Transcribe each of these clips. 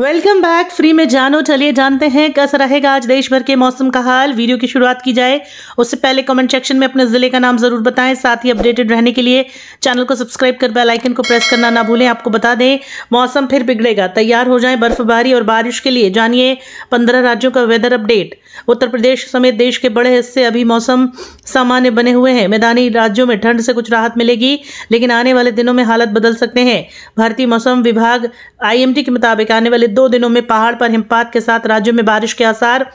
welcome back free में जानो चलिए जानते हैं कैसा रहेगा आज देश भर के मौसम का हाल वीडियो की शुरुआत की जाए उससे पहले कमेंट सेक्शन में अपने ज़िले का नाम ज़रूर बताएं साथ ही अपडेटेड रहने के लिए चैनल को सब्सक्राइब कर बेल आइकन को प्रेस करना ना भूलें आपको बता दें मौसम फिर बिगड़ेगा तैयार हो जाए बर्फबारी और बारिश के लिए जानिए पंद्रह राज्यों का वेदर अपडेट उत्तर प्रदेश समेत देश के बड़े हिस्से अभी मौसम सामान्य बने हुए हैं मैदानी राज्यों में ठंड से कुछ राहत मिलेगी लेकिन आने वाले दिनों में हालत बदल सकते हैं भारतीय मौसम विभाग आई के मुताबिक आने वाले अगले दो दिनों में पहाड़ पर हिमपात के साथ राज्यों में बारिश के आसार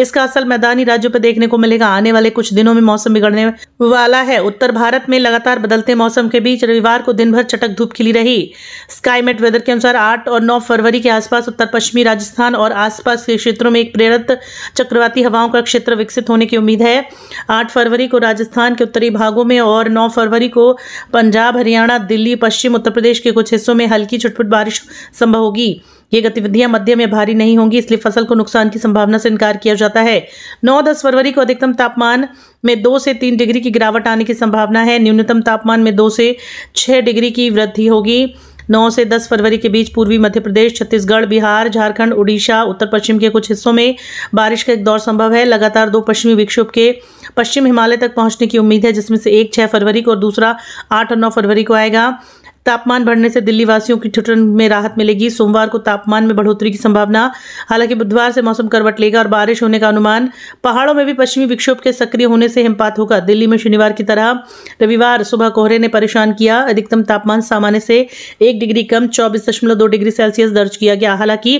इसका असर मैदानी राज्यों पर देखने को मिलेगा आने वाले कुछ दिनों में मौसम बिगड़ने वाला है उत्तर भारत में लगातार बदलते मौसम के बीच रविवार को दिन भर चटक धूप खिली रही स्काईमेट वेदर के अनुसार 8 और 9 फरवरी के आसपास उत्तर पश्चिमी राजस्थान और आसपास के क्षेत्रों में एक प्रेरित चक्रवाती हवाओं का क्षेत्र विकसित होने की उम्मीद है आठ फरवरी को राजस्थान के उत्तरी भागों में और नौ फरवरी को पंजाब हरियाणा दिल्ली पश्चिम उत्तर प्रदेश के कुछ हिस्सों में हल्की छुटपुट बारिश संभव होगी ये गतिविधियां मध्य में भारी नहीं होंगी इसलिए फसल को नुकसान की संभावना से इनकार किया जाता है नौ दस फरवरी को अधिकतम तापमान में दो से तीन डिग्री की गिरावट आने की संभावना है न्यूनतम तापमान में दो से छः डिग्री की वृद्धि होगी नौ से दस फरवरी के बीच पूर्वी मध्य प्रदेश छत्तीसगढ़ बिहार झारखंड उड़ीसा उत्तर पश्चिम के कुछ हिस्सों में बारिश का एक दौर संभव है लगातार दो पश्चिमी विक्षोभ के पश्चिम हिमालय तक पहुंचने की उम्मीद है जिसमें से एक छः फरवरी को और दूसरा आठ और नौ फरवरी को आएगा तापमान बढ़ने से दिल्ली वासियों की ठिठुरन में राहत मिलेगी सोमवार को तापमान में बढ़ोतरी की संभावना हालांकि बुधवार से मौसम करवट लेगा और बारिश होने का अनुमान पहाड़ों में भी पश्चिमी विक्षोभ के सक्रिय होने से हिमपात होगा दिल्ली में शनिवार की तरह रविवार सुबह कोहरे ने परेशान किया अधिकतम तापमान सामान्य से एक डिग्री कम चौबीस दशमलव दो डिग्री सेल्सियस दर्ज किया गया हालांकि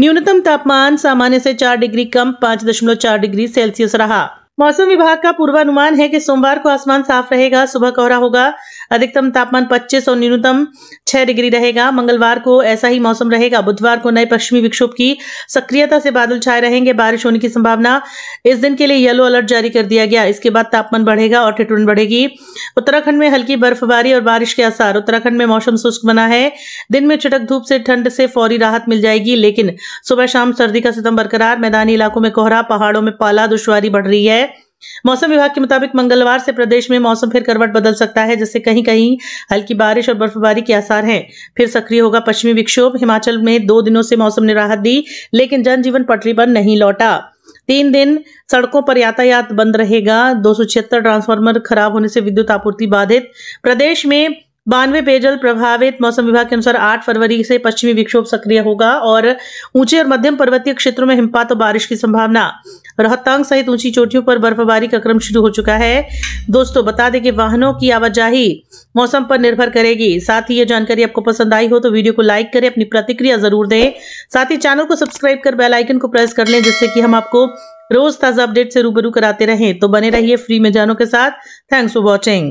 न्यूनतम तापमान सामान्य से चार डिग्री कम पाँच दशमलव चार डिग्री सेल्सियस रहा मौसम विभाग का पूर्वानुमान है कि सोमवार को आसमान साफ रहेगा सुबह कोहरा होगा अधिकतम तापमान 25 और न्यूनतम 6 डिग्री रहेगा मंगलवार को ऐसा ही मौसम रहेगा बुधवार को नए पश्चिमी विक्षोभ की सक्रियता से बादल छाए रहेंगे बारिश होने की संभावना इस दिन के लिए येलो अलर्ट जारी कर दिया गया इसके बाद तापमान बढ़ेगा और ठिठुन बढ़ेगी उत्तराखंड में हल्की बर्फबारी और बारिश के आसार उत्तराखंड में मौसम शुष्क बना है दिन में चटक धूप से ठंड से फौरी राहत मिल जाएगी लेकिन सुबह शाम सर्दी का सितम बरकरार मैदानी इलाकों में कोहरा पहाड़ों में पाला दुश्वारी बढ़ रही है मौसम विभाग के मुताबिक मंगलवार से प्रदेश में मौसम फिर करवट बदल सकता है जिससे कहीं कहीं हल्की बारिश और बर्फबारी के आसार हैं फिर सक्रिय होगा पश्चिमी विक्षोभ हिमाचल में दो दिनों से मौसम ने राहत दी लेकिन जनजीवन पटरी पर नहीं लौटा तीन दिन सड़कों पर यातायात बंद रहेगा दो ट्रांसफार्मर खराब होने से विद्युत आपूर्ति बाधित प्रदेश में बानवे पेयजल प्रभावित मौसम विभाग के अनुसार 8 फरवरी से पश्चिमी विक्षोभ सक्रिय होगा और ऊंचे और मध्यम पर्वतीय क्षेत्रों में हिमपात और बारिश की संभावना रोहतांग सहित ऊंची चोटियों पर बर्फबारी का क्रम शुरू हो चुका है दोस्तों बता दें कि वाहनों की आवाजाही मौसम पर निर्भर करेगी साथ ही ये जानकारी आपको पसंद आई हो तो वीडियो को लाइक करें अपनी प्रतिक्रिया जरूर दें साथ ही चैनल को सब्सक्राइब कर बेलाइकन को प्रेस कर लें जिससे कि हम आपको रोज ताज़ा अपडेट से रूबरू कराते रहें तो बने रहिए फ्री में जानों के साथ थैंक्स फॉर वॉचिंग